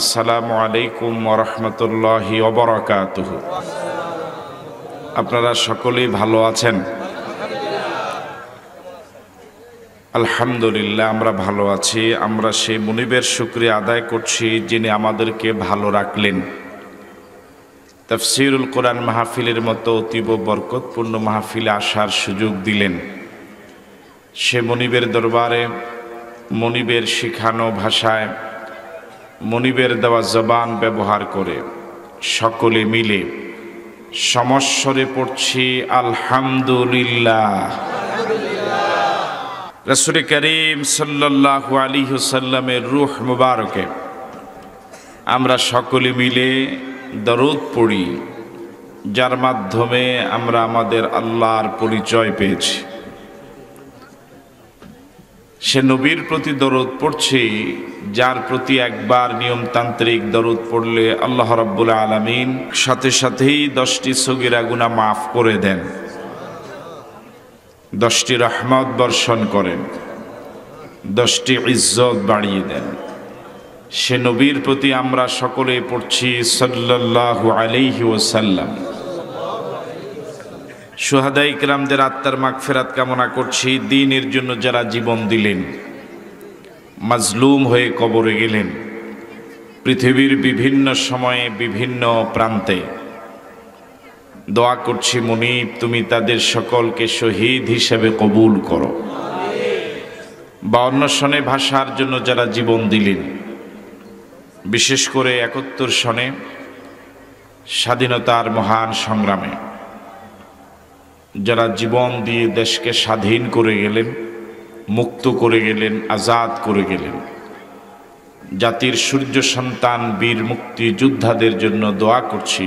আসসালামু আলাইকুম ওরহমতুল্লাহ অবরাকাত আপনারা সকলেই ভালো আছেন আলহামদুলিল্লাহ আমরা ভালো আছি আমরা সেই মুনিবের শুক্রিয়া আদায় করছি যিনি আমাদেরকে ভালো রাখলেন তফসিরুল কোরআন মাহফিলের মতো অতীব বরকতপূর্ণ মাহফিলে আসার সুযোগ দিলেন সে মনিবের দরবারে মনিবের শিখানো ভাষায় মনিবের দেওয়া জবান ব্যবহার করে সকলে মিলে সমস্বরে পড়ছি আলহামদুলিল্লাহ রসুল করিম সাল্লু আলী হুসাল্লামের রুহ মুবারকে আমরা সকলে মিলে দরদ পড়ি যার মাধ্যমে আমরা আমাদের আল্লাহর পরিচয় পেয়েছি সে নবীর প্রতি দরদ পড়ছে যার প্রতি একবার নিয়মতান্ত্রিক দরদ পড়লে আল্লাহ রব্বুল আলমিন সাথে সাথেই দশটি সগিরা গুণা মাফ করে দেন দশটি রহমত বর্ষণ করেন দশটি ইজ্জত বাড়িয়ে দেন সে নবীর প্রতি আমরা সকলে পড়ছি সাল্লাল্লাহু আলাইহি ওসাল্লাম সোহাদা ইকরামদের আত্মার ফেরাত কামনা করছি দিনের জন্য যারা জীবন দিলেন মাজলুম হয়ে কবরে গেলেন পৃথিবীর বিভিন্ন সময়ে বিভিন্ন প্রান্তে দোয়া করছি মনিব তুমি তাদের সকলকে শহীদ হিসেবে কবুল করো বা অন্বেষণে ভাষার জন্য যারা জীবন দিলেন বিশেষ করে একাত্তর সনে স্বাধীনতার মহান সংগ্রামে যারা জীবন দিয়ে দেশকে স্বাধীন করে গেলেন মুক্ত করে গেলেন আজাদ করে গেলেন জাতির সূর্য সন্তান বীর মুক্তি যোদ্ধাদের জন্য দোয়া করছি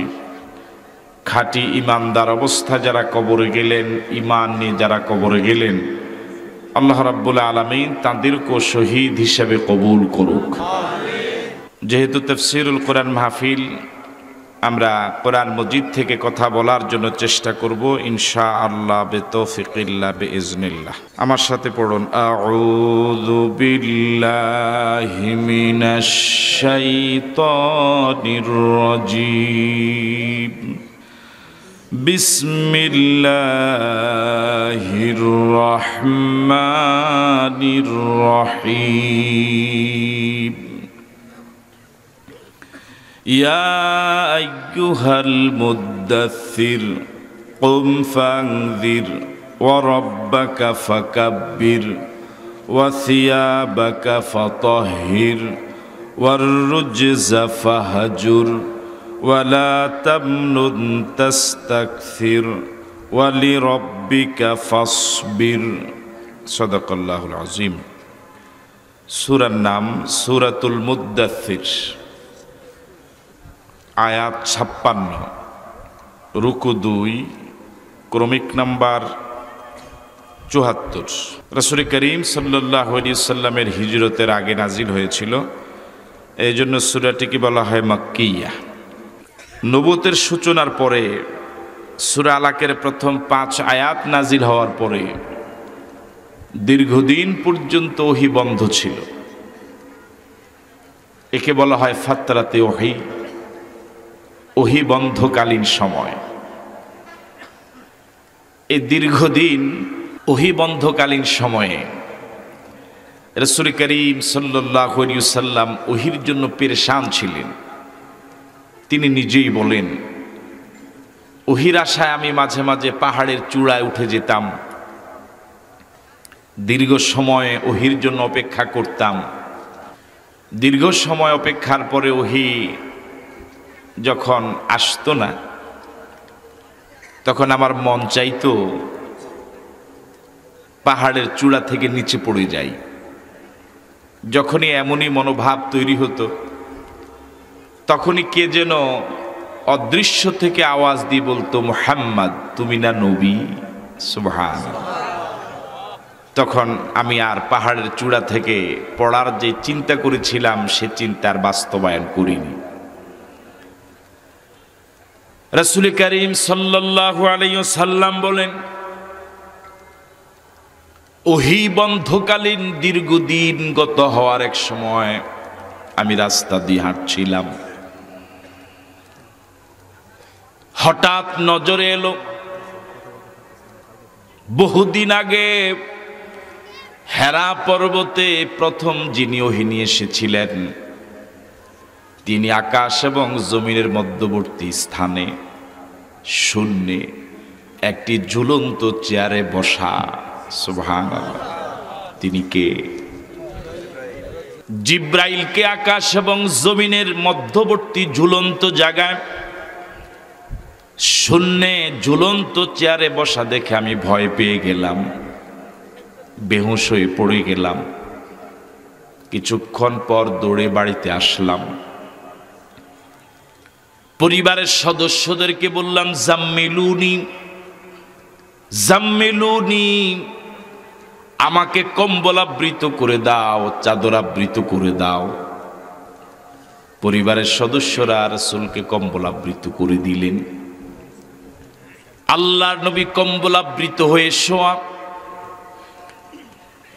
খাঁটি ইমানদার অবস্থা যারা কবরে গেলেন ইমান নিয়ে যারা কবরে গেলেন আল্লাহ রাবুল আলমী তাঁদেরকেও শহীদ হিসেবে কবুল করুক যেহেতু তফসিরুল কোরআন মাহফিল আমরা কোরআন মজিদ থেকে কথা বলার জন্য চেষ্টা করব ইনশা আল্লাহ বে তৌফিকিল্লা বে ইজনিল্লাহ আমার সাথে পড়ুন আউযু বিল্লাহি মিনাশ শাইতানির রাজিম বিসমিল্লাহির রহমানির রহিম يا أيها المدثر قم فانذر وربك فكبر وثيابك فطهر والرجز فهجر ولا تمنن تستكثر ولربك فاصبر صدق الله العظيم سورة النام سورة المدثر আয়াত ছাপ্পান্ন রুকু দুই ক্রমিক নাম্বার চুহাত্তর রসুল করিম সাল্লাহ সাল্লামের হিজরতের আগে নাজিল হয়েছিল এই জন্য সুরাটিকে বলা হয় মাক্কিয়া নবতের সূচনার পরে সুরা আলাকের প্রথম পাঁচ আয়াত নাজিল হওয়ার পরে দীর্ঘদিন পর্যন্ত ওহি বন্ধ ছিল একে বলা হয় ফাত্তারাতে ওহি ওহি বন্ধকালীন সময় এই দীর্ঘদিন ওহি বন্ধকালীন সময়ে রসুল করিম সাল্লাহসাল্লাম ওহির জন্য পেরেশান ছিলেন তিনি নিজেই বলেন ওহির আশায় আমি মাঝে মাঝে পাহাড়ের চূড়ায় উঠে যেতাম দীর্ঘ সময়ে ওহির জন্য অপেক্ষা করতাম দীর্ঘ সময় অপেক্ষার পরে ওহি যখন আসতো না তখন আমার মন চাইত পাহাড়ের চূড়া থেকে নিচে পড়ে যাই যখনই এমনই মনোভাব তৈরি হতো তখনই কে যেন অদৃশ্য থেকে আওয়াজ দিয়ে বলতো মোহাম্মদ তুমি না নবী সুভান তখন আমি আর পাহাড়ের চূড়া থেকে পড়ার যে চিন্তা করেছিলাম সে চিন্তার বাস্তবায়ন করিনি রসুল করিম সাল্লাহ সাল্লাম বলেন ওহি বন্ধকালীন দীর্ঘদিন গত হওয়ার এক সময় আমি রাস্তা দিয়ে হাঁটছিলাম হঠাৎ নজরে এলো বহুদিন আগে হেরা পর্বতে প্রথম যিনি ওহি নিয়ে এসেছিলেন তিনি আকাশ এবং জমিনের মধ্যবর্তী স্থানে শূন্যে একটি ঝুলন্ত চেয়ারে বসা সুভান তিনি কে জিব্রাইলকে আকাশ এবং জমিনের মধ্যবর্তী ঝুলন্ত জায়গায় শূন্যে ঝুলন্ত চেয়ারে বসা দেখে আমি ভয় পেয়ে গেলাম বেহুশ হয়ে পড়ে গেলাম কিছুক্ষণ পর দৌড়ে বাড়িতে আসলাম পরিবারের সদস্যদেরকে বললাম জাম্মেলুনি জাম্মেলুনি আমাকে কম্বল আবৃত করে দাও চাদর আবৃত করে দাও পরিবারের সদস্যরা রসুলকে কম্বল আবৃত করে দিলেন আল্লাহর নবী কম্বল আবৃত হয়ে শোয়া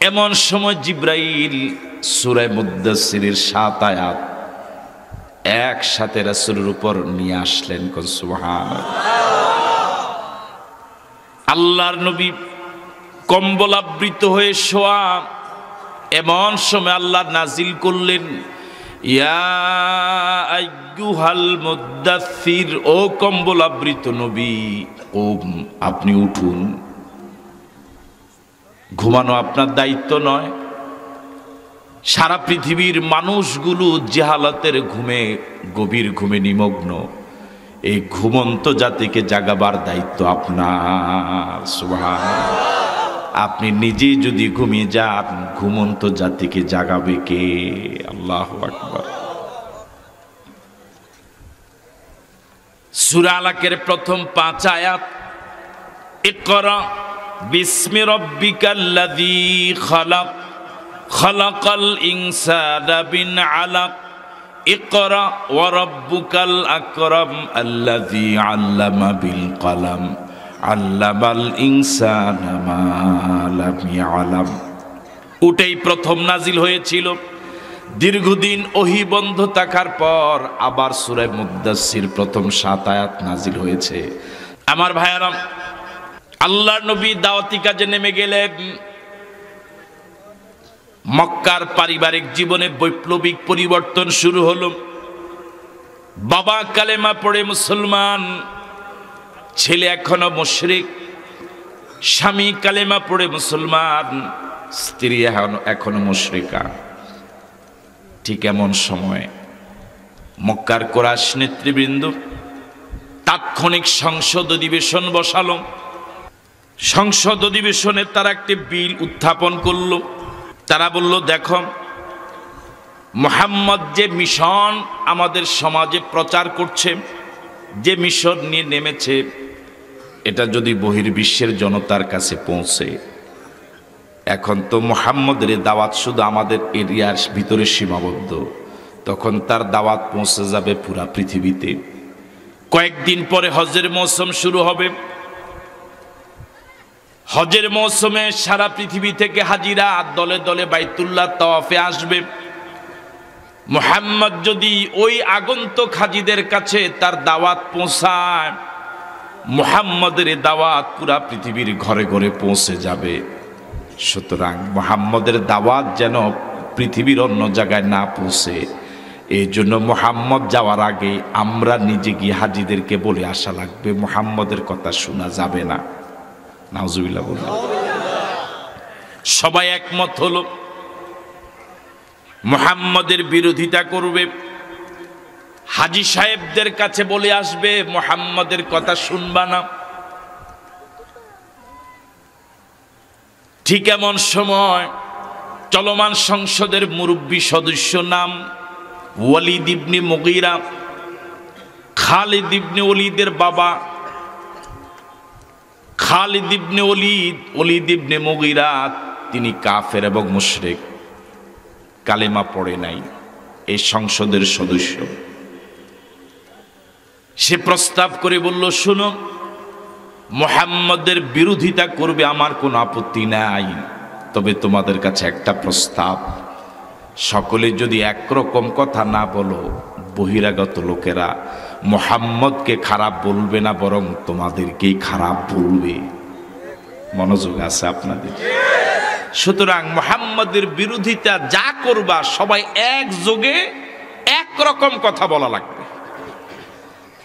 এমন সময় জিব্রাইল সুরায় মুদাসিরের সাত আয়াত একসাথে রাসুলের উপর নিয়ে আসলেন সুহান আল্লাহর নবী কম্বল আবৃত হয়ে শোয়া এমন সময় আল্লাহ নাজিল করলেন মুদাসির ও কম্বল আবৃত নবী ও আপনি উঠুন ঘুমানো আপনার দায়িত্ব নয় সারা পৃথিবীর মানুষগুলো জেহালাতের ঘুমে গভীর ঘুমে নিমগ্ন এই ঘুমন্ত জাতিকে জাগাবার দায়িত্ব আপনার সুভাষ আপনি নিজেই যদি ঘুমিয়ে যান ঘুমন্ত জাতিকে জাগাবে কে আল্লাহ আকবর সুরালাকের প্রথম পাঁচ আয়াত এক বিস্মিরব্বিকাল্লাদি খলাক খলাকাল ইনসানা বিন আলাক ইকরা ওয়া রাব্বুকাল আকরাম আল্লাযী আল্লামা বিল কলম আল্লামাল ইনসানা মা লাম উটেই প্রথম নাজিল হয়েছিল দীর্ঘদিন ওহি বন্ধ থাকার পর আবার সুরায় মুদাসির প্রথম সাত আয়াত নাজিল হয়েছে আমার ভাইয়ারাম আল্লাহ নবী দাওয়াতি কাজে নেমে গেলেন মক্কার পারিবারিক জীবনে বৈপ্লবিক পরিবর্তন শুরু হলো বাবা কালেমা পড়ে মুসলমান ছেলে এখনো মুশরিক স্বামী কালেমা পড়ে মুসলমান স্ত্রী এখনো মুশরিকা ঠিক এমন সময় মক্কার কোরাস নেতৃবৃন্দ তাৎক্ষণিক সংসদ অধিবেশন বসালো সংসদ অধিবেশনে তারা একটি বিল উত্থাপন করলো তারা বলল দেখো মোহাম্মদ যে মিশন আমাদের সমাজে প্রচার করছে যে মিশন নিয়ে নেমেছে এটা যদি বহির্বিশ্বের জনতার কাছে পৌঁছে এখন তো মোহাম্মদের দাওয়াত শুধু আমাদের এরিয়ার ভিতরে সীমাবদ্ধ তখন তার দাওয়াত পৌঁছে যাবে পুরা পৃথিবীতে কয়েকদিন পরে হজের মৌসুম শুরু হবে হজের মৌসুমে সারা পৃথিবী থেকে হাজিরা দলে দলে বাইতুল্লাহ তওয়াফে আসবে মোহাম্মদ যদি ওই আগন্তুক হাজিদের কাছে তার দাওয়াত পৌঁছায় মোহাম্মদের দাওয়াত পুরা পৃথিবীর ঘরে ঘরে পৌঁছে যাবে সুতরাং মোহাম্মদের দাওয়াত যেন পৃথিবীর অন্য জায়গায় না পৌঁছে এই জন্য মোহাম্মদ যাওয়ার আগে আমরা নিজে গিয়ে হাজিদেরকে বলে আসা লাগবে মোহাম্মদের কথা শোনা যাবে না নাজুবিল্লা বলল সবাই একমত হল মোহাম্মদের বিরোধিতা করবে হাজি সাহেবদের কাছে বলে আসবে মোহাম্মদের কথা শুনবা না ঠিক এমন সময় চলমান সংসদের মুরব্বী সদস্য নাম ওয়ালিদ ইবনি মগিরা খালিদ ইবনি ওলিদের বাবা খালিদ ইবনে অলিদ অলিদ ইবনে মগিরা তিনি কাফের এবং মুশরেক কালেমা পড়ে নাই এই সংসদের সদস্য সে প্রস্তাব করে বলল শুনো মোহাম্মদের বিরোধিতা করবে আমার কোনো আপত্তি নাই তবে তোমাদের কাছে একটা প্রস্তাব সকলে যদি একরকম কথা না বলো বহিরাগত লোকেরা মোহাম্মদকে খারাপ বলবে না বরং তোমাদেরকেই খারাপ বলবে মনোযোগ আছে আপনাদের সুতরাং মোহাম্মদের বিরোধিতা যা করবা সবাই একযোগে একরকম কথা বলা লাগবে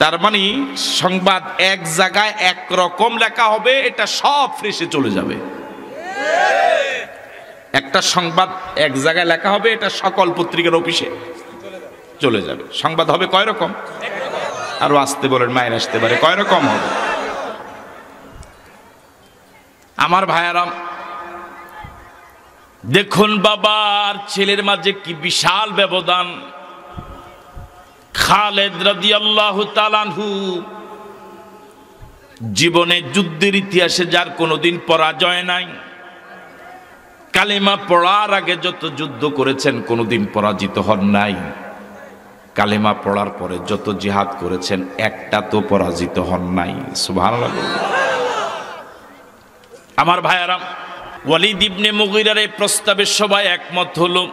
তার মানে সংবাদ এক জায়গায় একরকম লেখা হবে এটা সব ফ্রেশে চলে যাবে একটা সংবাদ এক জায়গায় লেখা হবে এটা সকল পত্রিকার অফিসে চলে যাবে সংবাদ হবে কয় রকম আরো আসতে বলেন মায়ের আসতে পারে কয় রকম হবে আমার ভাইয়ারাম দেখুন বাবার ছেলের মাঝে কি বিশাল ব্যবধান খালেদ রাদি আল্লাহ তালানহু জীবনে যুদ্ধের ইতিহাসে যার কোনোদিন পরাজয় নাই কালিমা পড়ার আগে যত যুদ্ধ করেছেন কোনোদিন পরাজিত হন নাই কালেমা পড়ার পরে যত জিহাদ করেছেন একটা তো পরাজিত হন নাই ভালো আমার ভাইয়ারাম ওয়ালিদ ইবনে মুগিরার এই প্রস্তাবে সবাই একমত হলো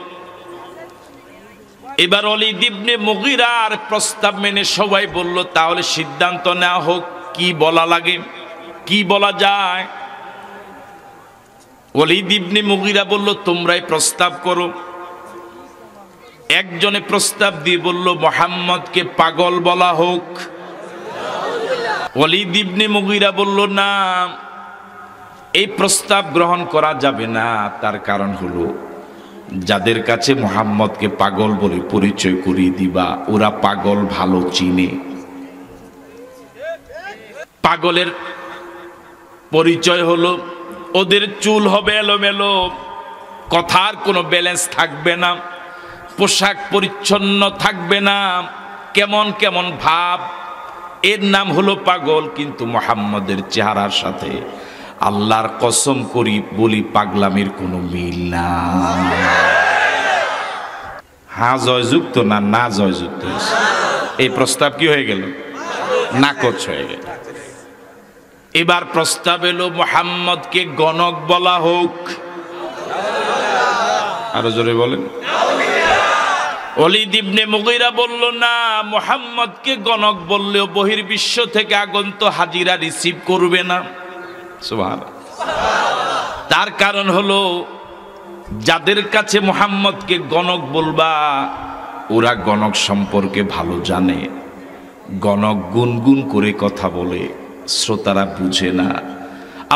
এবার ওয়ালিদ ইবনে মুগিরার প্রস্তাব মেনে সবাই বলল তাহলে সিদ্ধান্ত নেওয়া হোক কি বলা লাগে কি বলা যায় ওয়ালিদ ইবনে মুগিরা বলল তোমরাই প্রস্তাব করো একজনে প্রস্তাব দিয়ে বলল মোহাম্মদকে পাগল বলা হোক অলিদিবনে মুগিরা বলল না এই প্রস্তাব গ্রহণ করা যাবে না তার কারণ হলো যাদের কাছে মোহাম্মদকে পাগল বলে পরিচয় করিয়ে দিবা ওরা পাগল ভালো চিনে পাগলের পরিচয় হলো ওদের চুল হবে এলোমেলো কথার কোনো ব্যালেন্স থাকবে না পোশাক পরিচ্ছন্ন থাকবে না কেমন কেমন ভাব এর নাম হলো পাগল কিন্তু মোহাম্মদের চেহারার সাথে আল্লাহর কসম করি বলি পাগলামের কোনো মিল না হা জয়যুক্ত না না জয়যুক্ত এই প্রস্তাব কি হয়ে গেল নাকচ হয়ে গেল এবার প্রস্তাব এলো মোহাম্মদকে গণক বলা হোক আরো জোরে বলেন অলিদ ইবনে মুগিরা বলল না মোহাম্মদকে গণক বললেও বহির্বিশ্ব থেকে আগন্ত হাজিরা রিসিভ করবে না তার কারণ হলো যাদের কাছে মোহাম্মদকে গণক বলবা ওরা গণক সম্পর্কে ভালো জানে গণক গুনগুন করে কথা বলে শ্রোতারা বুঝে না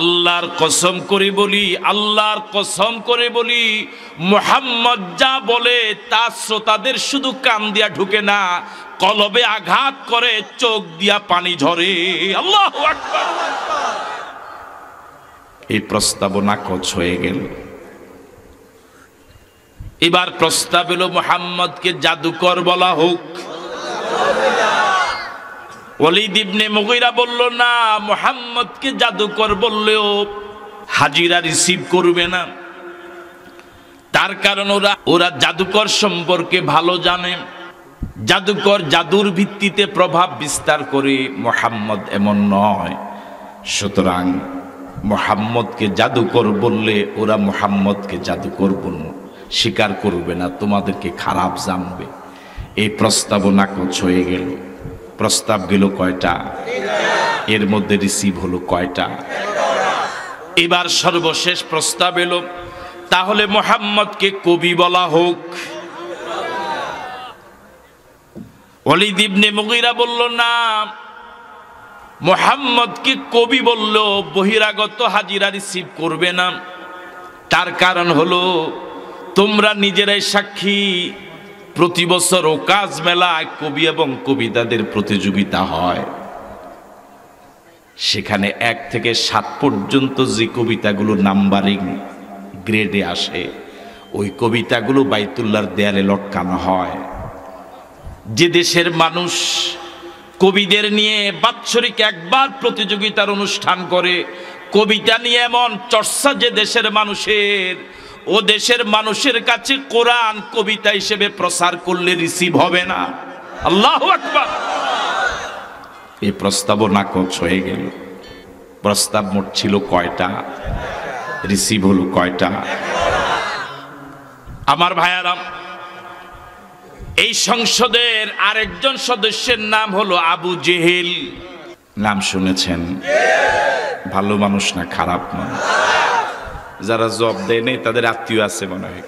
আল্লাহর কসম করে বলি আল্লাহর কসম করে বলি মোহাম্মদ যা বলে তা শ্রোতাদের শুধু কান দিয়া ঢুকে না কলবে আঘাত করে চোখ দিয়া পানি ঝরে আল্লাহ এই প্রস্তাব নাকচ হয়ে গেল এবার প্রস্তাব এলো মোহাম্মদকে জাদুকর বলা হোক অলিদ ইবনে মুগিরা বলল না মোহাম্মদকে জাদুকর বললেও হাজিরা রিসিভ করবে না তার কারণ ওরা ওরা জাদুকর সম্পর্কে ভালো জানে জাদুকর জাদুর ভিত্তিতে প্রভাব বিস্তার করে মোহাম্মদ এমন নয় সুতরাং মোহাম্মদকে জাদুকর বললে ওরা মোহাম্মদকে জাদুকর বলল স্বীকার করবে না তোমাদেরকে খারাপ জানবে এই প্রস্তাবনা কোচ হয়ে গেল প্রস্তাব গেল কয়টা এর মধ্যে রিসিভ হলো কয়টা এবার সর্বশেষ প্রস্তাব এলো তাহলে মোহাম্মদকে কবি বলা হোক অলিদ মুগিরা বলল না মোহাম্মদকে কবি বলল বহিরাগত হাজিরা রিসিভ করবে না তার কারণ হলো তোমরা নিজেরাই সাক্ষী প্রতি বছর ও কাজ মেলায় কবি এবং কবিতাদের প্রতিযোগিতা হয় সেখানে এক থেকে সাত পর্যন্ত যে কবিতাগুলো নাম্বারিং গ্রেডে আসে ওই কবিতাগুলো বাইতুল্লার দেয়ালে লটকানো হয় যে দেশের মানুষ কবিদের নিয়ে বাৎসরিক একবার প্রতিযোগিতার অনুষ্ঠান করে কবিতা নিয়ে এমন চর্চা যে দেশের মানুষের ও দেশের মানুষের কাছে কোরআন কবিতা হিসেবে প্রসার করলে রিসিভ হবে না আল্লাহ আকবার এই প্রস্তাবও নাকচ হয়ে গেল প্রস্তাব মোট ছিল কয়টা রিসিভ হলো কয়টা আমার ভাইয়ারাম এই সংসদের আরেকজন সদস্যের নাম হলো আবু জেহেল নাম শুনেছেন ভালো মানুষ না খারাপ মানুষ যারা জব দেয় নেই তাদের আত্মীয় আছে মনে হয়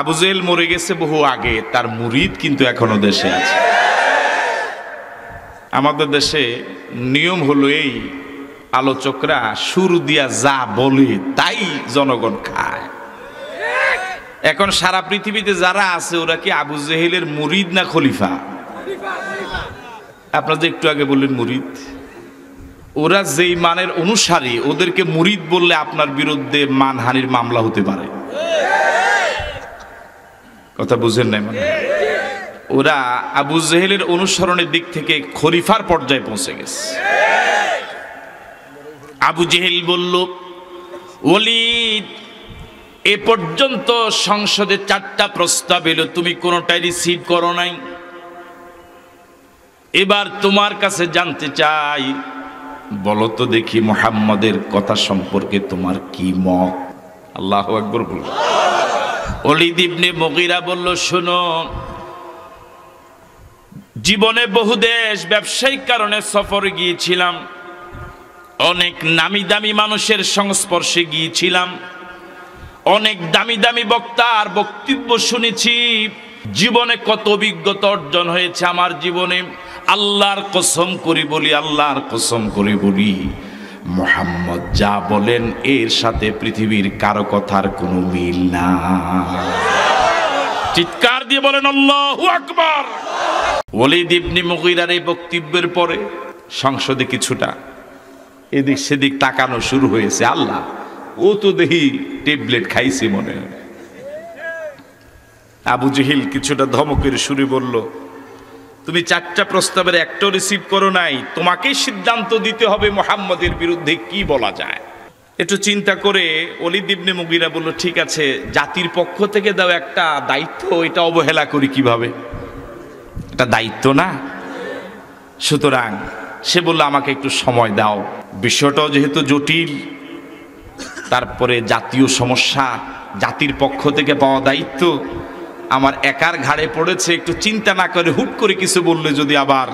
আবুজেল মরে গেছে বহু আগে তার মুরিদ কিন্তু এখনো দেশে আছে আমাদের দেশে নিয়ম হলো এই আলোচকরা সুর দিয়া যা বলে তাই জনগণ খায় এখন সারা পৃথিবীতে যারা আছে ওরা কি আবু জেহেলের মুরিদ না খলিফা আপনাদের একটু আগে বললেন মুরিদ ওরা যেই মানের অনুসারী ওদেরকে মুরিদ বললে আপনার বিরুদ্ধে মানহানির মামলা হতে পারে কথা বুঝেন নাই মানে ওরা আবু জেহেলের অনুসরণের দিক থেকে খরিফার পর্যায়ে পৌঁছে গেছে আবু জেহেল বলল ওলিদ এ পর্যন্ত সংসদে চারটা প্রস্তাব এলো তুমি কোনোটাই রিসিভ করো নাই এবার তোমার কাছে জানতে চাই বলো তো দেখি মোহাম্মদের কথা সম্পর্কে তোমার কি মত আল্লাহ একবার বল অলিদিবনে মগিরা মকিরা বলল শোনো জীবনে বহু দেশ ব্যবসায়িক কারণে সফরে গিয়েছিলাম অনেক নামি দামি মানুষের সংস্পর্শে গিয়েছিলাম অনেক দামি দামি বক্তার বক্তব্য শুনেছি জীবনে কত অভিজ্ঞতা অর্জন হয়েছে আমার জীবনে আল্লাহর কসম করি বলি আল্লাহর কসম করি বলি মোহাম্মদ যা বলেন এর সাথে পৃথিবীর কারো কথার কোনো মিল না চিৎকার দিয়ে বলেন আল্লাহু আকবার ওলিদ ইবনি মুগিরার এই বক্তব্যের পরে সংসদে কিছুটা এদিক সেদিক তাকানো শুরু হয়েছে আল্লাহ ও তো দেখি ট্যাবলেট খাইছে মনে আবু জহিল কিছুটা ধমকের সুরে বলল তুমি চারটা প্রস্তাবের একটাও রিসিভ করো নাই তোমাকেই সিদ্ধান্ত দিতে হবে মোহাম্মদের বিরুদ্ধে কি বলা যায় একটু চিন্তা করে অলিদ মুগিরা বলল ঠিক আছে জাতির পক্ষ থেকে দাও একটা দায়িত্ব এটা অবহেলা করি কিভাবে এটা দায়িত্ব না সুতরাং সে বলল আমাকে একটু সময় দাও বিষয়টাও যেহেতু জটিল তারপরে জাতীয় সমস্যা জাতির পক্ষ থেকে পাওয়া দায়িত্ব আমার একার ঘাড়ে পড়েছে একটু চিন্তা না করে হুট করে কিছু বললে যদি আবার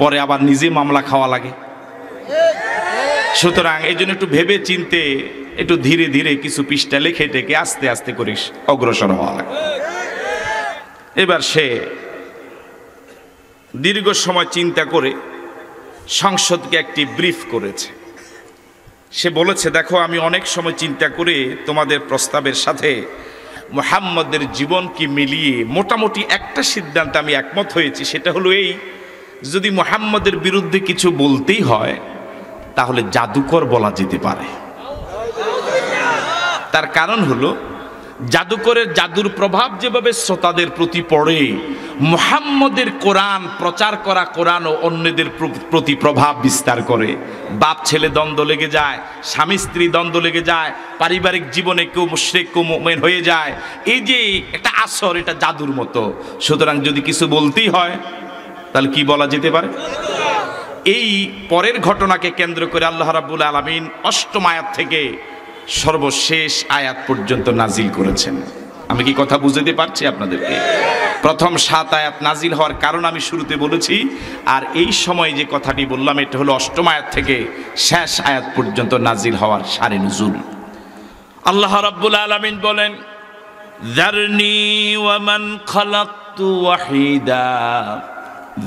পরে আবার নিজে মামলা খাওয়া লাগে সুতরাং এই জন্য একটু ভেবে চিনতে একটু ধীরে ধীরে কিছু পৃষ্ঠা লেখে টেকে আস্তে আস্তে করিস অগ্রসর হওয়া লাগে এবার সে দীর্ঘ সময় চিন্তা করে সংসদকে একটি ব্রিফ করেছে সে বলেছে দেখো আমি অনেক সময় চিন্তা করে তোমাদের প্রস্তাবের সাথে মোহাম্মদের জীবনকে মিলিয়ে মোটামুটি একটা সিদ্ধান্ত আমি একমত হয়েছি সেটা হলো এই যদি মোহাম্মদের বিরুদ্ধে কিছু বলতেই হয় তাহলে জাদুকর বলা যেতে পারে তার কারণ হলো জাদুকরের জাদুর প্রভাব যেভাবে শ্রোতাদের প্রতি পড়ে মোহাম্মদের কোরআন প্রচার করা কোরআন ও অন্যদের প্রতি প্রভাব বিস্তার করে বাপ ছেলে দ্বন্দ্ব লেগে যায় স্বামী স্ত্রী দ্বন্দ্ব লেগে যায় পারিবারিক জীবনে কেউ মুশ্রেক কেউ মোমেন হয়ে যায় এই যে একটা আসর এটা জাদুর মতো সুতরাং যদি কিছু বলতেই হয় তাহলে কি বলা যেতে পারে এই পরের ঘটনাকে কেন্দ্র করে আল্লাহ রাবুল আলমিন অষ্টমায়াত থেকে সর্বশেষ আয়াত পর্যন্ত নাজিল করেছেন আমি কি কথা বুঝাতে পারছি আপনাদেরকে প্রথম সাত আয়াত নাজিল হওয়ার কারণ আমি শুরুতে বলেছি আর এই সময় যে কথাটি বললাম এটা হলো অষ্টম আয়াত থেকে শেষ আয়াত পর্যন্ত নাজিল হওয়ার সারে নজুল আল্লাহ রাব্বুল আলামিন বলেন ওয়া মান খালাকতু ওয়াহিদা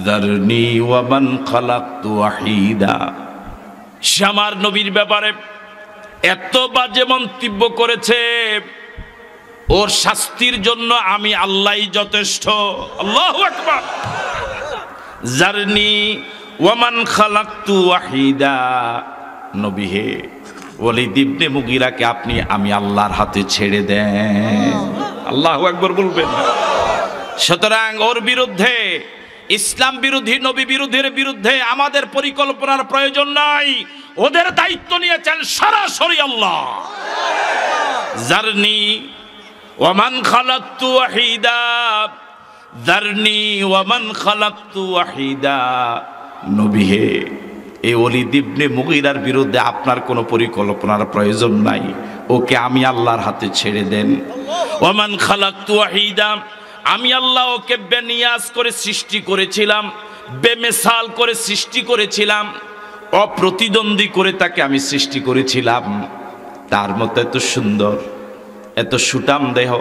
যারনি ওয়া মান খালাকতু ওয়াহিদা শামার নবীর ব্যাপারে এত বাজে মন্তব্য করেছে ওর শাস্তির জন্য আমি আল্লাহ যথেষ্ট আল্লাহ জার্নি ওয়ামান ওয়াহিদা মুগিরাকে আপনি আমি আল্লাহর হাতে ছেড়ে দেন আল্লাহ একবার বলবেন সুতরাং ওর বিরুদ্ধে ইসলাম বিরোধী নবী বিরোধীর বিরুদ্ধে আমাদের পরিকল্পনার প্রয়োজন নাই ওদের দায়িত্ব নিয়েছেন সরাসরি আল্লাহ জার্নি ওমান খালাক্তু ওয়াহিদা জার্নি ওমান খালাক্তু ওয়াহিদা নবী হে এই অলিদ ইবনে মুগিরার বিরুদ্ধে আপনার কোনো পরিকল্পনার প্রয়োজন নাই ওকে আমি আল্লাহর হাতে ছেড়ে দেন ওমান খালাক্তু ওয়াহিদা আমি আল্লাহ ওকে বেনিয়াজ করে সৃষ্টি করেছিলাম বেমেসাল করে সৃষ্টি করেছিলাম অপ্রতিদ্বন্দ্বী করে তাকে আমি সৃষ্টি করেছিলাম তার মতো এত সুন্দর এত সুটাম দেহ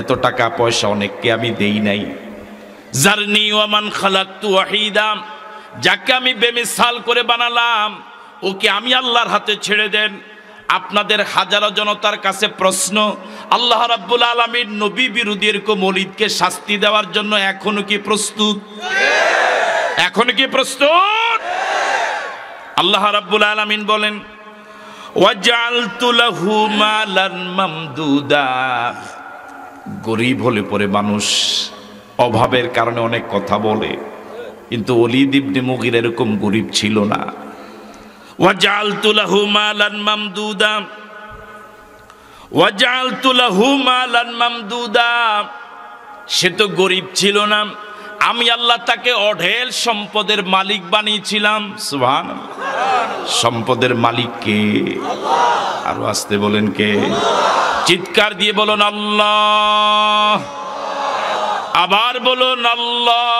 এত টাকা পয়সা অনেককে আমি দেই নাই জারনি ওয়ামান খালাক্তু ওয়াহিদাম যাকে আমি বেমিসাল করে বানালাম ওকে আমি আল্লাহর হাতে ছেড়ে দেন আপনাদের হাজারো জনতার কাছে প্রশ্ন আল্লাহ রাব্বুল আলমীর নবী বিরোধী এরকম মলিদকে শাস্তি দেওয়ার জন্য এখনো কি প্রস্তুত এখন কি প্রস্তুত আল্লাহ রাব্বুল আলমিন বলেন গরিব হলে পরে মানুষ অভাবের কারণে অনেক কথা বলে কিন্তু অলিদ ইবনে মুগির এরকম গরিব ছিল না সে তো গরিব ছিল না আমি আল্লাহ তাকে অঢেল সম্পদের মালিক বানিয়েছিলাম সুহান সম্পদের মালিক কে আরো আসতে বলেন কে চিৎকার দিয়ে বলুন আল্লাহ আবার বলুন আল্লাহ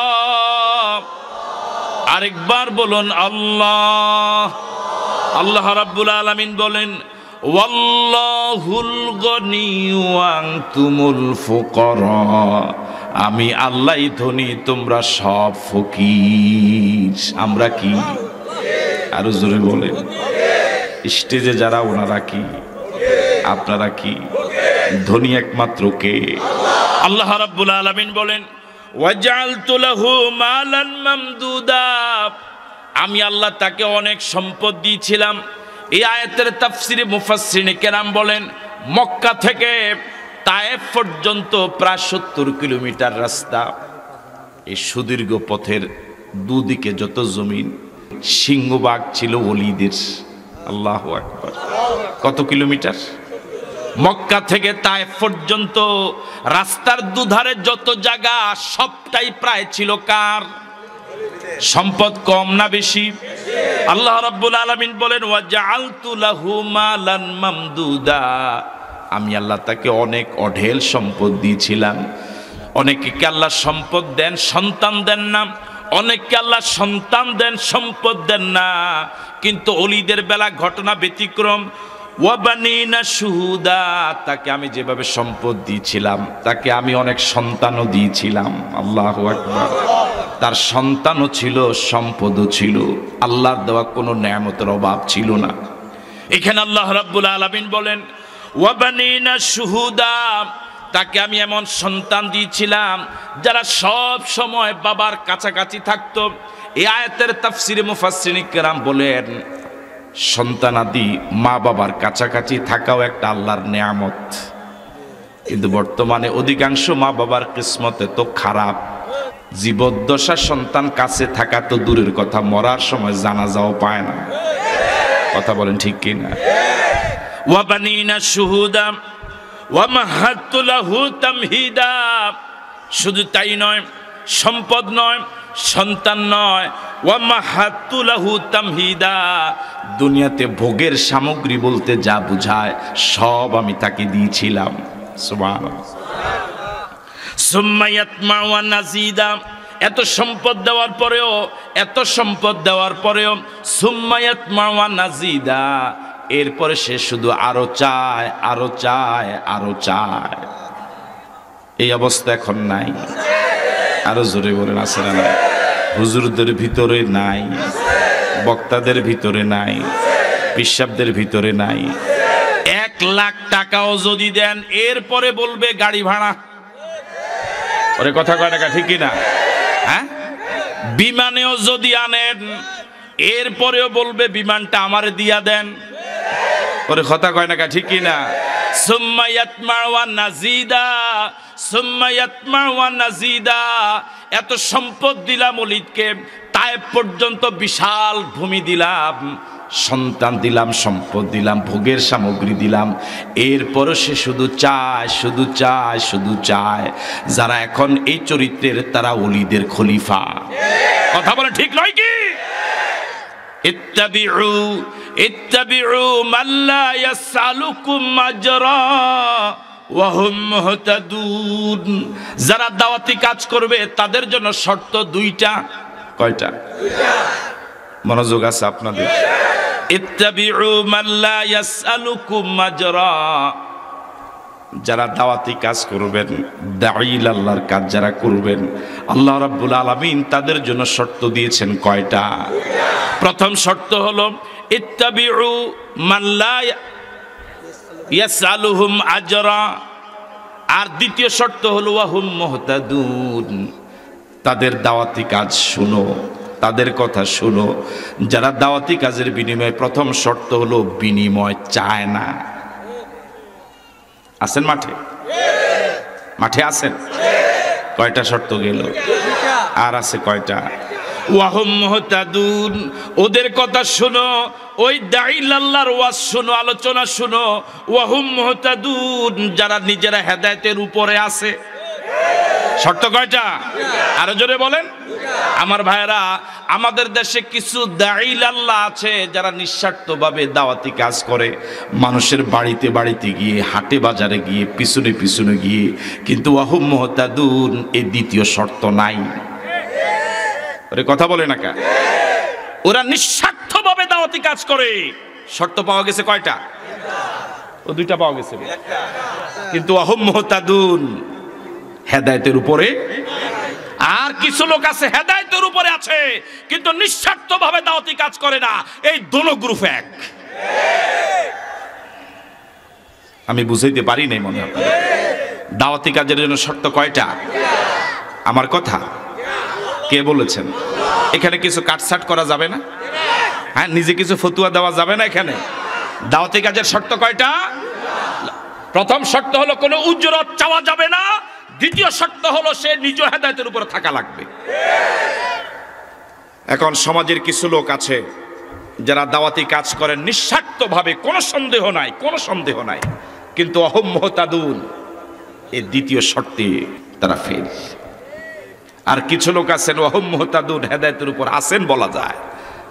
আরেকবার বলুন আল্লাহ আল্লাহ রাব্বুল আলামিন বলেন ওয়াল্লাহুল তুমুল ফকর আমি আল্লাহ ধনী তোমরা সব ফকির আমরা কি আরো জোরে বলেন স্টেজে যারা ওনারা কি আপনারা কি ধনী একমাত্র কে আল্লাহ রাব্বুল আলামিন বলেন ওয়াজআলতু লাহু মালান মামদুদা আমি আল্লাহ তাকে অনেক সম্পদ দিয়েছিলাম এই আয়াতের তাফসিরে মুফাসরিনে কেরাম বলেন মক্কা থেকে তায়েব পর্যন্ত প্রায় সত্তর কিলোমিটার রাস্তা এই সুদীর্ঘ পথের দুদিকে যত জমিন সিংহবাগ ছিল অলিদের আল্লাহ আকবর কত কিলোমিটার মক্কা থেকে তায়েফ পর্যন্ত রাস্তার দুধারে যত জায়গা সবটাই প্রায় ছিল কার সম্পদ কম না বেশি আল্লাহ রাব্বুল আলামিন বলেন আমি আল্লাহ তাকে অনেক অঢেল সম্পদ দিয়েছিলাম অনেককে আল্লাহ সম্পদ দেন সন্তান দেন না অনেককে আল্লাহ সন্তান দেন সম্পদ দেন না কিন্তু অলিদের বেলা ঘটনা ব্যতিক্রম তাকে আমি যেভাবে সম্পদ দিয়েছিলাম তাকে আমি অনেক সন্তানও দিয়েছিলাম আল্লাহ তার সন্তানও ছিল সম্পদও ছিল আল্লাহর দেওয়া কোনো ন্যামতের অভাব ছিল না এখানে আল্লাহ রাবুল আলমিন বলেন ওয়াবানিনা সুহুদা তাকে আমি এমন সন্তান দিয়েছিলাম যারা সব সময় বাবার কাছাকাছি থাকতো এ আয়াতের তাফসিরে মুফাসিনিকেরাম বলেন সন্তানাদি মা বাবার কাছাকাছি থাকাও একটা আল্লাহর নেয়ামত কিন্তু বর্তমানে অধিকাংশ মা বাবার কিসমতে তো খারাপ জীবদ্দশা সন্তান কাছে থাকা তো দূরের কথা মরার সময় জানা যাও পায় না কথা বলেন ঠিক কিনা ওয়াবানিনা শুহুদাম ওয়ামাহাতুলাহু তামহিদা শুধু তাই নয় সম্পদ নয় সন্তান নয় দুনিয়াতে ভোগের সামগ্রী বলতে যা বুঝায় সব আমি তাকে দিয়েছিলাম এত সম্পদ দেওয়ার পরেও এত সম্পদ দেওয়ার পরেও সুম্মায়াত মাওয়া নাজিদা এরপরে সে শুধু আরো চায় আরো চায় আরো চায় এই অবস্থা এখন নাই আরো জোরে বলেন আসলে নাই হুজুরদের ভিতরে নাই বক্তাদের ভিতরে নাই বিশ্বাবদের ভিতরে নাই এক লাখ টাকাও যদি দেন এরপরে বলবে গাড়ি ভাড়া ওরে কথা কয় টাকা ঠিক না হ্যাঁ বিমানেও যদি আনেন এরপরেও বলবে বিমানটা আমারে দিয়া দেন ওরে কথা কয় না ঠিক কি না নাজিদা সুম্মা ওয়া নাজিদা এত সম্পদ দিলাম অলিদকে তাই পর্যন্ত বিশাল ভূমি দিলাম সন্তান দিলাম সম্পদ দিলাম ভোগের সামগ্রী দিলাম এরপরও সে শুধু চায় শুধু চায় শুধু চায় যারা এখন এই চরিত্রের তারা অলিদের খলিফা কথা বলে ঠিক নয় কি ইত্যাদি اتبعوا من لا يسألكم أجرا যারা দাওয়াতি কাজ করবে তাদের জন্য শর্ত দুইটা কয়টা মনোযোগ আছে আপনাদের ইত্যাবি মাল্লা ইয়াসআলুকুম মাজরা যারা দাওয়াতি কাজ করবেন দাইল আল্লাহর কাজ যারা করবেন আল্লাহ রাব্বুল আলমিন তাদের জন্য শর্ত দিয়েছেন কয়টা প্রথম শর্ত হল ইত্তাবিউ মাল্লাহুম আজরা আর দ্বিতীয় শর্ত হল ওয়াহুম মোহতাদুন তাদের দাওয়াতি কাজ শুনো তাদের কথা শুনো যারা দাওয়াতি কাজের বিনিময়ে প্রথম শর্ত হলো বিনিময় চায় না আছেন মাঠে মাঠে আছেন কয়টা শর্ত গেল আর আছে কয়টা ওদের কথা শুনো ওই দাইল্লাহর ওয়াজ শুনো আলোচনা শুনো ওয়াহুম মহতাদুন যারা নিজেরা হেদায়েতের উপরে আছে শর্ত কয়টা আরো জোরে বলেন আমার ভাইরা আমাদের দেশে কিছু দাইলাল্লা আছে যারা নিঃস্বার্থভাবে দাওয়াতি কাজ করে মানুষের বাড়িতে বাড়িতে গিয়ে হাটে বাজারে গিয়ে পিছনে পিছনে গিয়ে কিন্তু আহম মহতাদুন এ দ্বিতীয় শর্ত নাই ওরে কথা বলে না কে ওরা নিঃস্বার্থভাবে দাওয়াতি কাজ করে শর্ত পাওয়া গেছে কয়টা ও দুইটা পাওয়া গেছে কিন্তু আহম মহতাদুন হেদায়তের উপরে কিছু লোক আছে হেদায়তের উপরে আছে কিন্তু নিঃস্বার্থভাবে দাওয়াতি কাজ করে না এই দোনো গ্রুপ এক আমি বুঝাইতে পারি নাই মনে হয় দাওয়াতি কাজের জন্য শর্ত কয়টা আমার কথা কে বলেছেন এখানে কিছু কাটসাট করা যাবে না হ্যাঁ নিজে কিছু ফতুয়া দেওয়া যাবে না এখানে দাওয়াতি কাজের শর্ত কয়টা প্রথম শর্ত হলো কোনো উজ্জ্বল চাওয়া যাবে না দ্বিতীয় শর্ত হলো সে নিজ হেদায়তের উপরে থাকা লাগবে এখন সমাজের কিছু লোক আছে যারা দাওয়াতি কাজ করেন নিঃস্বার্থভাবে কোনো সন্দেহ নাই কোনো সন্দেহ নাই কিন্তু অহম্মতাদুন এ দ্বিতীয় শর্তে তারা ফেল আর কিছু লোক আছেন অহম্মতাদুন হেদায়তের উপর আছেন বলা যায়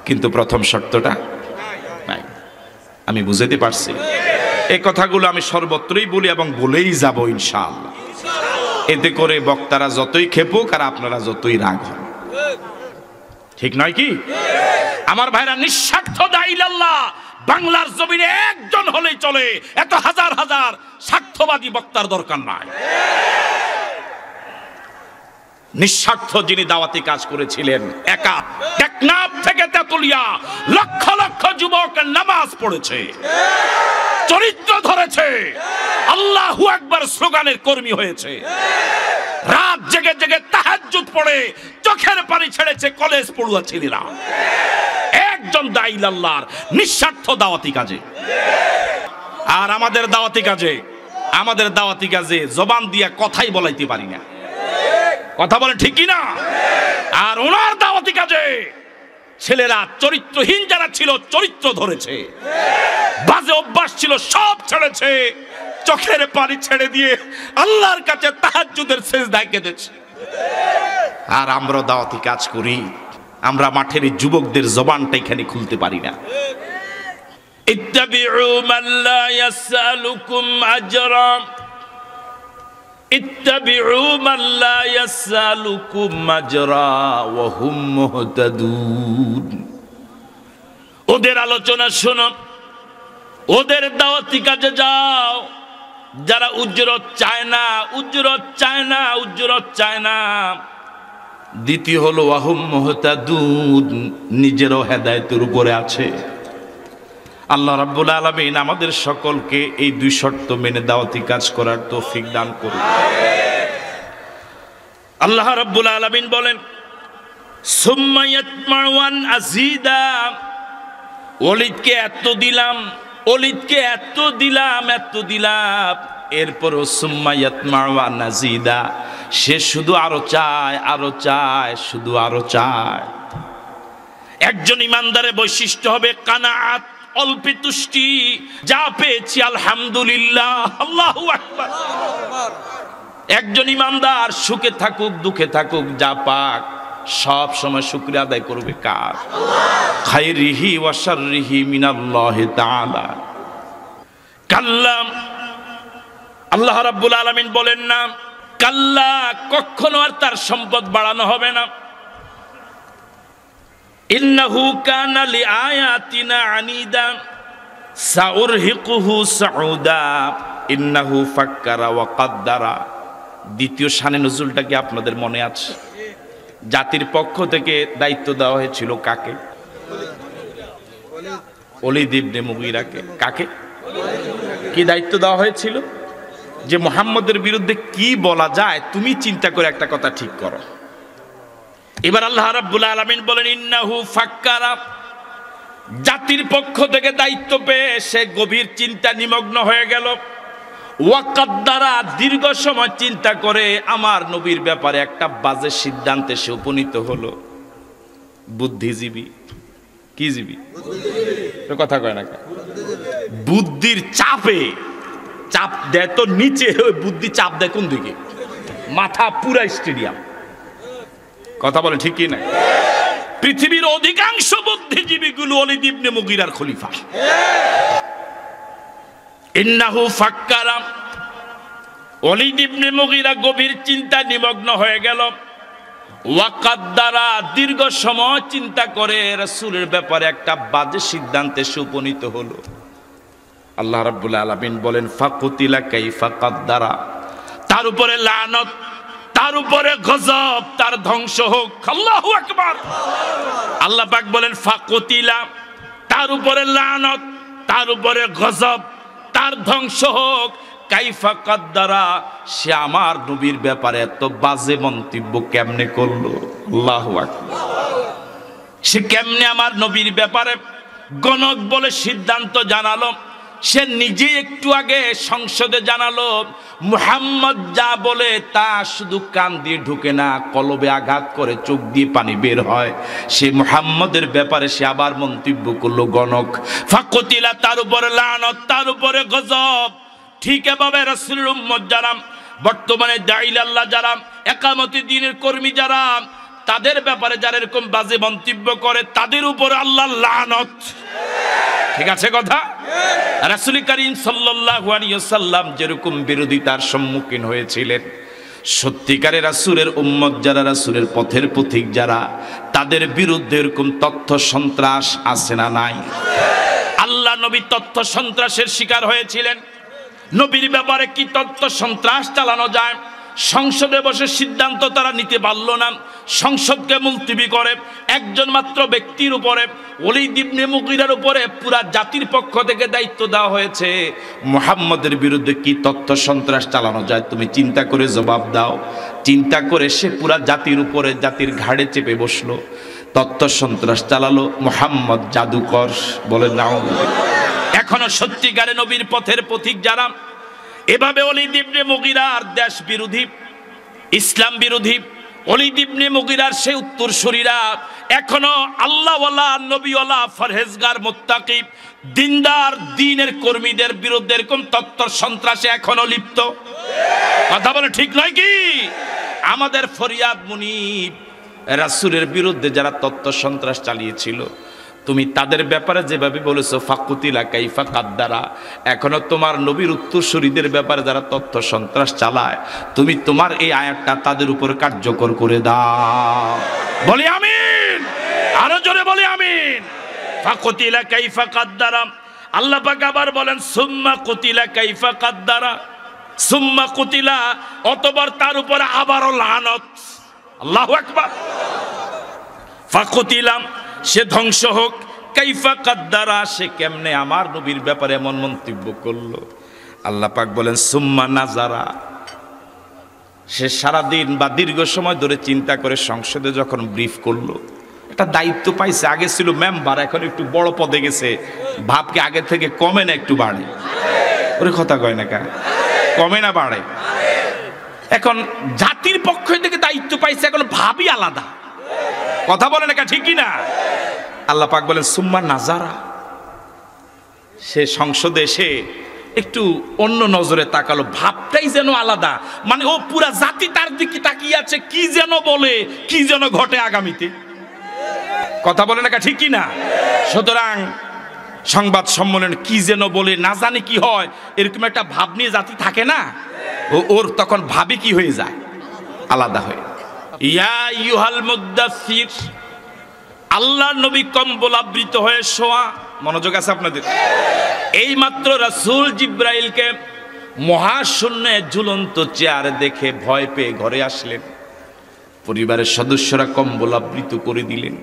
কিন্তু প্রথম শর্তটা আমি বুঝেতে পারছি এই কথাগুলো আমি সর্বত্রই বলি এবং বলেই যাব ইনশাআল্লাহ এতে করে বক্তারা যতই খেপুক আর আপনারা যতই রাগ হন ঠিক নয় কি আমার ভাইরা নিঃস্বার্থ দাইল্লাহ বাংলার জমিনে একজন হলেই চলে এত হাজার হাজার স্বার্থবাদী বক্তার দরকার নাই নিঃস্বার্থ যিনি দাওয়াতি কাজ করেছিলেন একা টেকনাফ থেকে তেতুলিয়া লক্ষ লক্ষ যুবক নামাজ পড়েছে চরিত্র ধরেছে আল্লাহু একবার স্লোগানের কর্মী হয়েছে রাত জেগে জেগে তাহাজুত পড়ে চোখের পানি ছেড়েছে কলেজ পড়ুয়া ছেলেরা একজন দায়ী আল্লাহর নিঃস্বার্থ দাওয়াতি কাজে আর আমাদের দাওয়াতি কাজে আমাদের দাওয়াতি কাজে জবান দিয়া কথাই বলাইতে পারি না কথা বলে ঠিকই না আর ওনার দাওয়াতি কাজে ছেলেরা চরিত্রহীন যারা ছিল চরিত্র ধরেছে বাজে অভ্যাস ছিল সব ছেড়েছে চোখের পানি ছেড়ে দিয়ে আল্লাহর কাছে তাহাজুদের শেষ কেঁদেছে আর আমরা দাওয়াতি কাজ করি আমরা মাঠের যুবকদের জবানটা এখানে খুলতে পারি না ইত্যাদি মান ওদের আলোচনা শোনো ওদের দাওয়াতি কাজে যাও যারা উজ্জরত চায় না উজ্জরত চায় না উজ্জরত চায় না দ্বিতীয় হলো আহম দুধ নিজেরও হেদায়তের উপরে আছে আল্লাহ রাব্বুল আলমিন আমাদের সকলকে এই দুই শর্ত মেনে দাওয়াতি কাজ করার তৌফিক দান করুন আল্লাহ রাব্বুল আলমিন বলেন সুম্মাইয়াতমাওয়ান আজিদা অলিদকে এত দিলাম অলিদকে এত দিলাম এত দিলাম এরপরও সুম্মাইয়াত মারওয়া নাজিদা সে শুধু আরো চায় আরো চায় শুধু আরো চায় একজন ইমানদারের বৈশিষ্ট্য হবে কানাআত অল্পে তুষ্টি যা পেয়েছি আলহামদুলিল্লাহ আল্লাহ একজন ইমানদার সুখে থাকুক দুঃখে থাকুক যা পাক সব সময় শুক্রিয়া আদায় করবে কার খাই রিহি ওয়াসার রিহি মিনাল্লাহে তাআলা কাল্লাম আল্লাহ রাব্বুল আলামিন বলেন না কাল্লা কখনো আর তার সম্পদ বাড়ানো হবে না ইন্নাহু কানা লিআয়াতিনা আনিদা সাউরহিকুহু সাউদা ইন্নাহু ফাক্কারা ওয়া দ্বিতীয় সানে নজরুলটা কি আপনাদের মনে আছে জাতির পক্ষ থেকে দায়িত্ব দেওয়া হয়েছিল কাকে অলিদ ইবনে মুগিরাকে কাকে কি দায়িত্ব দেওয়া হয়েছিল যে মোহাম্মদের বিরুদ্ধে কি বলা যায় তুমি চিন্তা করে একটা কথা ঠিক করো এবার আল্লাহ রাব্বুল আলামিন বলেন ইন্নাহু ফাক্কারা জাতির পক্ষ থেকে দায়িত্ব পেয়ে সে গভীর চিন্তা নিমগ্ন হয়ে গেল ওয়াকাদ্দারা দীর্ঘ সময় চিন্তা করে আমার নবীর ব্যাপারে একটা বাজে সিদ্ধান্তে সে উপনীত হলো বুদ্ধিজীবী কি জীবী কথা কয় না বুদ্ধির চাপে চাপ দেয় তো নিচে বুদ্ধি চাপ দেয় কোন দিকে মাথা পুরা স্টেডিয়াম কথা বলে ঠিক কি না পৃথিবীর অধিকাংশ গুলো অলি দিবনে মুগিরার খলিফা ইন্নাহু ফাক্কারাম অলি দিবনে মুগিরা গভীর চিন্তা নিমগ্ন হয়ে গেল ওয়াকাত দ্বারা দীর্ঘ সময় চিন্তা করে রসুলের ব্যাপারে একটা বাজে সিদ্ধান্তে সুপনীত হলো আল্লাহ রাব্বুল আলমিন বলেন ফাকুতিলা কাইফা কাদ্দারা তার উপরে লানত তার উপরে গজব তার ধ্বংস হোক আল্লাহু আকবার আল্লাহ পাক বলেন ফাকুতিলা তার উপরে লানত তার উপরে গজব তার ধ্বংস হোক কাইফা কদ্দারা সে আমার নবীর ব্যাপারে এত বাজে মন্তব্য কেমনে করলো আল্লাহু আকবার সে কেমনে আমার নবীর ব্যাপারে গণক বলে সিদ্ধান্ত জানালো সে নিজে একটু আগে সংসদে জানালো মুহাম্মদ যা বলে তা শুধু কান দিয়ে ঢুকে না কলবে আঘাত করে চোখ দিয়ে পানি বের হয় সে মুহাম্মদের ব্যাপারে সে আবার মন্তব্য করলো গণক ফাকতিলা তার উপরে লানত তার উপরে গজব ঠিক এভাবে রসুল জারাম বর্তমানে দাইল আল্লাহ যারা একামতি দিনের কর্মী জারাম তাদের ব্যাপারে যারা এরকম বাজে মন্তব্য করে তাদের উপর আল্লাহ লানত ঠিক আছে কথা রাসুল করিম সাল্লাম যেরকম বিরোধিতার সম্মুখীন হয়েছিলেন সত্যিকারে রাসুরের উম্মত যারা রাসুরের পথের পথিক যারা তাদের বিরুদ্ধে এরকম তথ্য সন্ত্রাস আছে না নাই আল্লাহ নবী তথ্য সন্ত্রাসের শিকার হয়েছিলেন নবীর ব্যাপারে কি তথ্য সন্ত্রাস চালানো যায় সংসদে বসে সিদ্ধান্ত তারা নিতে পারল না সংসদকে মুলতিবি করে একজন মাত্র ব্যক্তির উপরে অলি দিবনে মুকিরার উপরে পুরা জাতির পক্ষ থেকে দায়িত্ব দেওয়া হয়েছে মোহাম্মদের বিরুদ্ধে কি তথ্য সন্ত্রাস চালানো যায় তুমি চিন্তা করে জবাব দাও চিন্তা করে সে পুরা জাতির উপরে জাতির ঘাড়ে চেপে বসলো তত্ত্ব সন্ত্রাস চালালো মোহাম্মদ জাদুকর বলে নাও এখনো সত্যিকারে নবীর পথের পথিক যারা এভাবে অলিদিবনে ইবনে মুগিরার দেশ বিরোধী ইসলাম বিরোধী অলিদিবনে মগিরার মুগিরার সে শরীরা এখনো আল্লাহওয়ালা নবীওয়ালা ফরহেজগার মোত্তাকিব দিনদার দিনের কর্মীদের বিরুদ্ধে এরকম তত্ত্ব সন্ত্রাসে এখনো লিপ্ত কথা বলে ঠিক নয় কি আমাদের ফরিয়াদ মুনিব রাসুরের বিরুদ্ধে যারা তত্ত্ব সন্ত্রাস চালিয়েছিল তুমি তাদের ব্যাপারে যেভাবে বলেছো ফাকুতিলা কাইফা কাদ্দারা এখনও তোমার নবীর শরীরের ব্যাপারে যারা তথ্য সন্ত্রাস চালায় তুমি তোমার এই আয়াতটা তাদের উপর কার্যকর করে দাও বলি আমিন আরো জোরে বলি আমিন ফাকুতিলা কাইফা কাদ্দারা আল্লাহ পাক আবার বলেন সুম্মা কুতিলা কাইফা কাদ্দারা সুম্মা কুতিলা অতবার তার উপর আবারও লানত আল্লাহ আকবার ফাকুতিলা সে ধ্বংস হোক কাইফা কাদ্দারা সে কেমনে আমার নবীর ব্যাপারে এমন মন্তব্য করলো আল্লাহ পাক বলেন সুম্মা নাজারা সে সারাদিন বা দীর্ঘ সময় ধরে চিন্তা করে সংসদে যখন ব্রিফ করলো একটা দায়িত্ব পাইছে আগে ছিল মেম্বার এখন একটু বড় পদে গেছে ভাবকে আগে থেকে কমে না একটু বাড়ে ওরে কথা কয় না কেন কমে না বাড়ে এখন জাতির পক্ষ থেকে দায়িত্ব পাইছে এখন ভাবই আলাদা কথা বলেন এটা ঠিকই না আল্লাহ পাক বলেন সুম্মা নাজারা সে সংসদে এসে একটু অন্য নজরে তাকালো ভাবটাই যেন আলাদা মানে ও পুরা জাতি তার দিকে তাকিয়ে আছে কি যেন বলে কি যেন ঘটে আগামীতে কথা বলেন এটা ঠিকই না সুতরাং সংবাদ সম্মেলন কি যেন বলে না জানি কি হয় এরকম একটা ভাব নিয়ে জাতি থাকে না ওর তখন ভাবি কি হয়ে যায় আলাদা হয়ে ইয়া ইউহাল মুদাসির আল্লাহ নবী কম্বল হয়ে শোয়া মনোযোগ আছে আপনাদের এই মাত্র রাসুল জিব্রাইলকে মহাশূন্যে ঝুলন্ত চেয়ার দেখে ভয় পেয়ে ঘরে আসলেন পরিবারের সদস্যরা কম্বল আবৃত করে দিলেন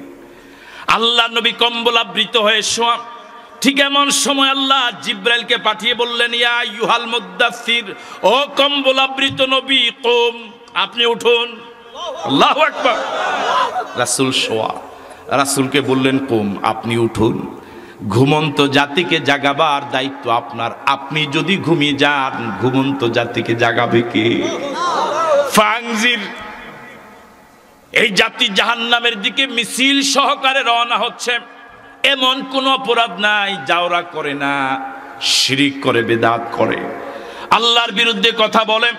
আল্লাহ নবী কম্বল হয়ে শোয়া ঠিক এমন সময় আল্লাহ জিব্রাইলকে পাঠিয়ে বললেন ইয়া ইউহাল মুদাসির ও কম্বল আবৃত নবী কম আপনি উঠুন আল্লাহ একবার রাসুল সোয়া রাসুলকে বললেন কুম আপনি উঠুন ঘুমন্ত জাতিকে জাগাবার দায়িত্ব আপনার আপনি যদি ঘুমিয়ে যান ঘুমন্ত জাতিকে জাগাবে কে ফাংজির এই জাতি জাহান নামের দিকে মিছিল সহকারে রওনা হচ্ছে এমন কোন অপরাধ নাই যাওরা করে না শিরিক করে বেদাত করে আল্লাহর বিরুদ্ধে কথা বলে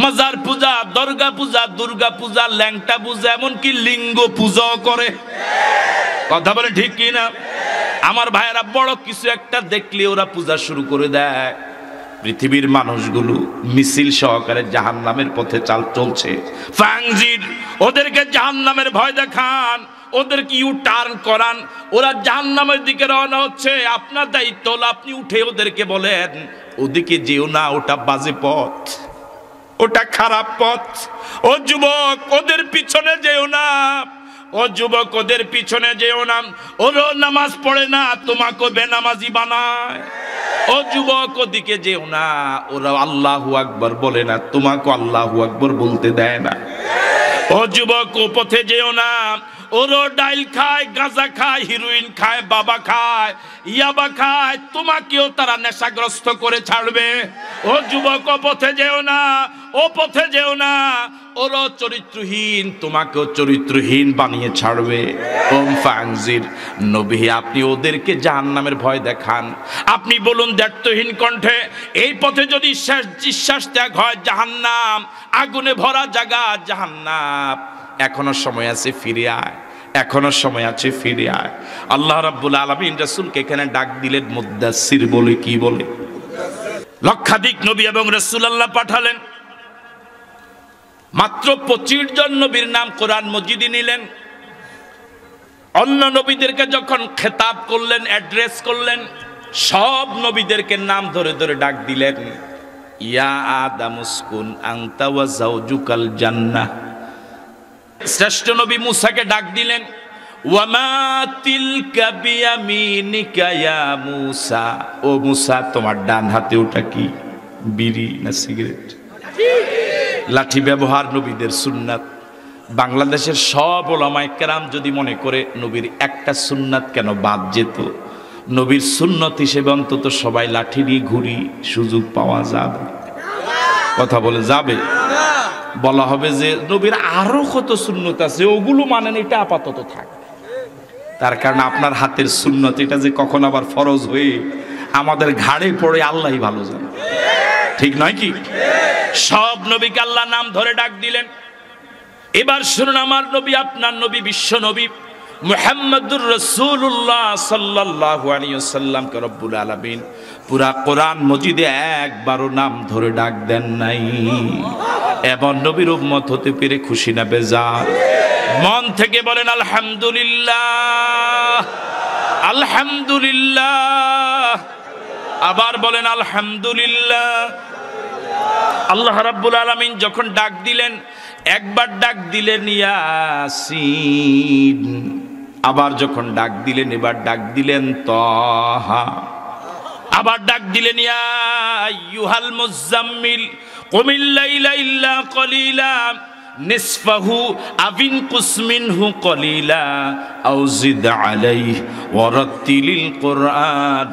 মাজার পূজা দর্গা পূজা দুর্গা পূজা ল্যাংটা পূজা এমনকি লিঙ্গ পূজাও করে কথা বলে ঠিক কি না আমার ভাইয়েরা বড় কিছু একটা দেখলে ওরা পূজা শুরু করে দেয় পৃথিবীর মানুষগুলো মিছিল সহকারে জাহান নামের পথে চাল চলছে ওদেরকে জাহান নামের ভয় দেখান ওদেরকে ইউ টার্ন করান ওরা জাহান নামের দিকে রওনা হচ্ছে আপনার দায়িত্ব হলো আপনি উঠে ওদেরকে বলেন ওদিকে যেও না ওটা বাজে পথ ওটা খারাপ পথ ও যুবক ওদের পিছনে যেও না ও যুবক ওদের পিছনে যেও না ওরও নামাজ পড়ে না তোমাকে বেনামাজি বানায় ও যুবক ওদিকে যেও না ওরা আল্লাহ আকবর বলে না তোমাকে আল্লাহ আকবর বলতে দেয় না ও যুবক ও পথে যেও না ওরো ডাইল খায় গাঁজা খায় হিরোইন খায় বাবা খায় ইয়াবা খায় তোমাকেও তারা নেশাগ্রস্ত করে ছাড়বে ও যুবক পথে যেও না ও পথে যেও না ওরো চরিত্রহীন তোমাকেও চরিত্রহীন বানিয়ে ছাড়বে ওম ফাংজির নবী আপনি ওদেরকে জাহান্নামের ভয় দেখান আপনি বলুন দ্বার্থহীন কণ্ঠে এই পথে যদি শেষ নিঃশ্বাস ত্যাগ হয় জাহান্নাম আগুনে ভরা জাগা জাহান্নাম এখনো সময় আছে ফিরে আয় এখনো সময় আছে ফিরে আয় আল্লাহ রাব্বুল আলামিন রাসূলকে এখানে ডাক দিলেন মুদ্দাসির বলে কি বলে লক্ষাধিক নবী এবং রাসূল আল্লাহ পাঠালেন মাত্র পঁচিশ জন নবীর নাম কোরআন মজিদি নিলেন অন্য নবীদেরকে যখন খেতাব করলেন অ্যাড্রেস করলেন সব নবীদেরকে নাম ধরে ধরে ডাক দিলেন ইয়া আদামুসকুন আনতা ওয়া জাওজুকাল জান্নাহ শ্রেষ্ঠ নবী মুসাকে ডাক দিলেন ও মুসা তোমার ডান হাতে ওটা কি বিড়ি না সিগারেট লাঠি ব্যবহার নবীদের সুন্নাত বাংলাদেশের সব ওলামায় কেরাম যদি মনে করে নবীর একটা সুন্নাত কেন বাদ যেত নবীর সুন্নত হিসেবে অন্তত সবাই লাঠি নিয়ে ঘুরি সুযোগ পাওয়া যাবে কথা বলে যাবে বলা হবে যে নবীর আরও কত সুন্নত আছে ওগুলো মানেন এটা আপাতত থাক তার কারণ আপনার হাতের শূন্যত এটা যে কখন আবার ফরজ হয়ে আমাদের ঘাড়ে পড়ে আল্লাহ ভালো জানে ঠিক নয় কি সব নবীকে আল্লাহ নাম ধরে ডাক দিলেন এবার শুনুন আমার নবী আপনার নবী বিশ্ব নবী মোহাম্মদুর রসুল্লাহ সাল্লাহ আলিয়াল্লামকে রব্বুল আলমিন পুরা কোরআন মজিদে একবারও নাম ধরে ডাক দেন নাই এমন নবীর উম্মত হতে পেরে খুশি না বেজা মন থেকে বলেন আলহামদুলিল্লাহ আলহামদুলিল্লাহ আবার বলেন আলহামদুলিল্লাহ আল্লাহ রাব্বুল আলামিন যখন ডাক দিলেন একবার ডাক দিলেন ইয়াসিন আবার যখন ডাক দিলেন এবার ডাক দিলেন তহা আবার ডাক দিলেন ইয়া ইউহাল মুজাম্মিল কমিল্লাইলা ইল্লা কলিলা নিসফাহু আবিন কুসমিনহু কলিলা আও জিদ আলাইহি ওয়ারাতিলিল কোরআন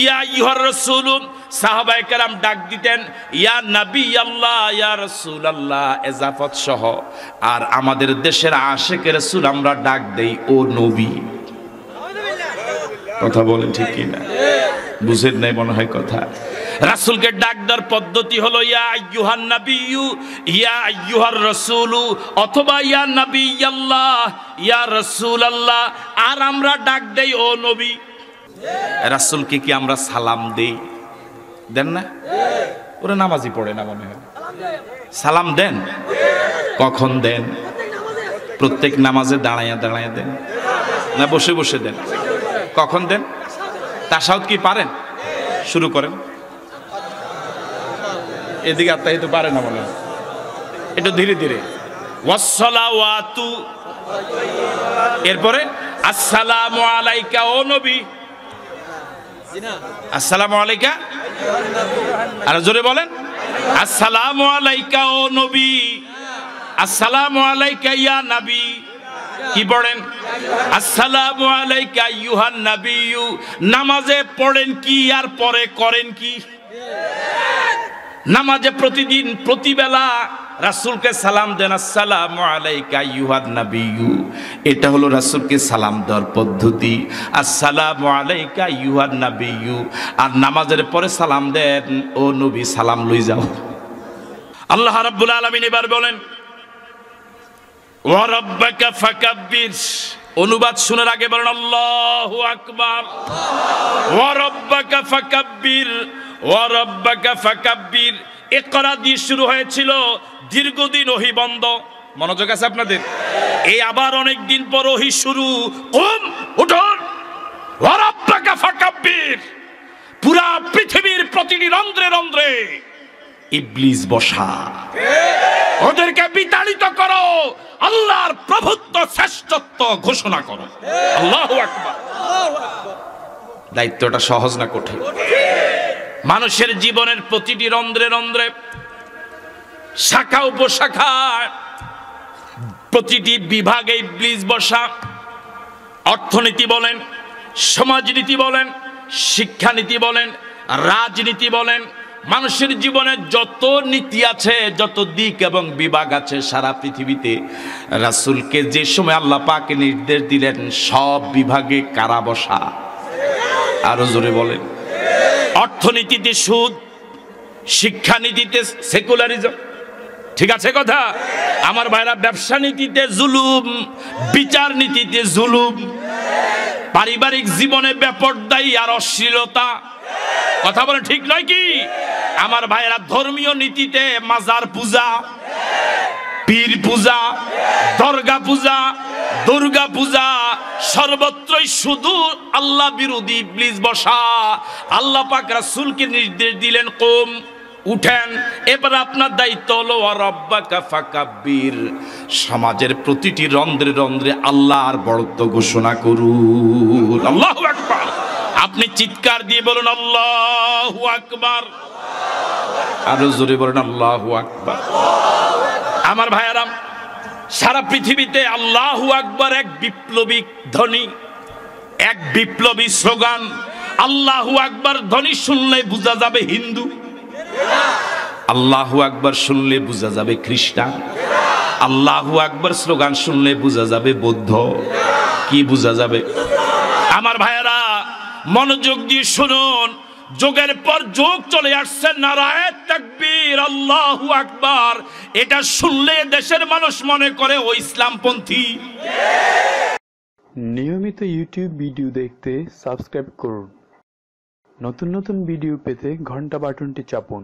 ইয়া ইহর রসুল সাহাবাই কালাম ডাক দিতেন ইয়া নাবি আল্লাহ ইয়া রসুল আল্লাহ এজাফত সহ আর আমাদের দেশের আশেখ রসুল আমরা ডাক দেই ও নবী কথা বলেন ঠিক কিনা বুঝেন নাই মনে হয় কথা রাসুলকে ডাক দেওয়ার পদ্ধতি হলো ইয়া আইয়ুহান নাবিয়ু ইয়া আইয়ুহার রাসূলু অথবা ইয়া নবী আল্লাহ ইয়া আল্লাহ আর আমরা ডাক দেই ও নবী রাসুলকে কি আমরা সালাম দেই দেন না ওরা নামাজি পড়ে না মনে হয় সালাম দেন কখন দেন প্রত্যেক নামাজে দাঁড়াইয়া দাঁড়াইয়া দেন না বসে বসে দেন কখন দেন তাসাউদ কি পারেন শুরু করেন এদিকে আত্মাহি তো পারে না মনে হয় এটা ধীরে ধীরে এরপরে আসসালামু আলাইকা ও নবী আসসালামু আলাইকা আর জোরে বলেন আসসালামু আলাইকা ও নবী আসসালামু আলাইকা ইয়া নবী কি পড়েন আসসালামু আলাইকা ইয়ুহান নাবিয়ু নামাজে পড়েন কি আর পরে করেন কি নামাজে প্রতিদিন প্রতিবেলা রাসুলকে সালাম দেন আসসালাম আলাইকা ইউহাদ নাবিয়ু এটা হলো রাসুলকে সালাম দেওয়ার পদ্ধতি আসসালাম আলাইকা ইউহাদ নাবিয়ু আর নামাজের পরে সালাম দেন ও নবী সালাম লই যাও আল্লাহ রাব্বুল আলামিন এবার বলেন ওয়া রাব্বাকা ফাকাব্বির অনুবাদ শোনার আগে বলেন আল্লাহু আকবার ওয়া রাব্বাকা ফাকাব্বির ওয়া রাব্বাকা ফাকাব্বির একরা দিয়ে শুরু হয়েছিল দীর্ঘদিন ওহি বন্ধ মনোযোগ আছে আপনাদের এই আবার অনেক দিন পর ওহি শুরু কম উঠোন পুরা পৃথিবীর প্রতিটি রন্ধ্রে রন্ধ্রে ইবলিস বসা ওদেরকে বিতাড়িত করো আল্লাহর প্রভুত্ব শ্রেষ্ঠত্ব ঘোষণা করো আল্লাহ দায়িত্বটা সহজ না কঠিন মানুষের জীবনের প্রতিটি রন্ধ্রে রন্ধ্রে শাখা উপশাখা প্রতিটি বিভাগে ব্লিজ বসা অর্থনীতি বলেন সমাজনীতি বলেন শিক্ষানীতি বলেন রাজনীতি বলেন মানুষের জীবনে যত নীতি আছে যত দিক এবং বিভাগ আছে সারা পৃথিবীতে রাসুলকে যে সময় আল্লাহ পাকে নির্দেশ দিলেন সব বিভাগে কারা বসা আরো জোরে বলেন অর্থনীতিতে সুদ শিক্ষানীতিতে সেকুলারিজম ঠিক আছে কথা আমার ভাইরা ব্যবসা নীতিতে জুলুম বিচার নীতিতে জুলুম পারিবারিক জীবনে ব্যাপরদায়ী আর অশ্লীলতা কথা বলে ঠিক নয় কি আমার ভাইরা ধর্মীয় নীতিতে মাজার পূজা পীর পূজা দর্গা পূজা দুর্গা পূজা সর্বত্রই শুধু আল্লাহ বিরোধী ইবলিস বসা আল্লাহ পাক রাসূলকে নির্দেশ দিলেন কোম উঠেন এবার আপনার দায়িত্ব হলো রব্বাকা ফাকাব্বির সমাজের প্রতিটি রন্ধ্রে রন্ধ্রে আল্লাহর বড়ত্ব ঘোষণা করুন আল্লাহু আকবার আপনি চিৎকার দিয়ে বলুন আল্লাহু আকবার আরো জোরে বলুন আল্লাহু আকবার আমার ভাইয়ারাম সারা পৃথিবীতে আল্লাহু আকবর এক বিপ্লবী ধ্বনি এক বিপ্লবী স্লোগান আল্লাহু আকবর ধ্বনি শুনলে বোঝা যাবে হিন্দু আল্লাহু আকবর শুনলে বোঝা যাবে খ্রিস্টান আল্লাহু আকবর স্লোগান শুনলে বোঝা যাবে বৌদ্ধ কি বোঝা যাবে আমার ভাইয়েরা মনোযোগ দিয়ে শুনুন যুগের পর যুগ চলে আসছে নারায়ণ তকবীর আল্লাহু আকবার এটা শুনলে দেশের মানুষ মনে করে ও ইসলামপন্থী নিয়মিত ইউটিউব ভিডিও দেখতে সাবস্ক্রাইব করুন নতুন নতুন ভিডিও পেতে ঘন্টা বাটনটি চাপুন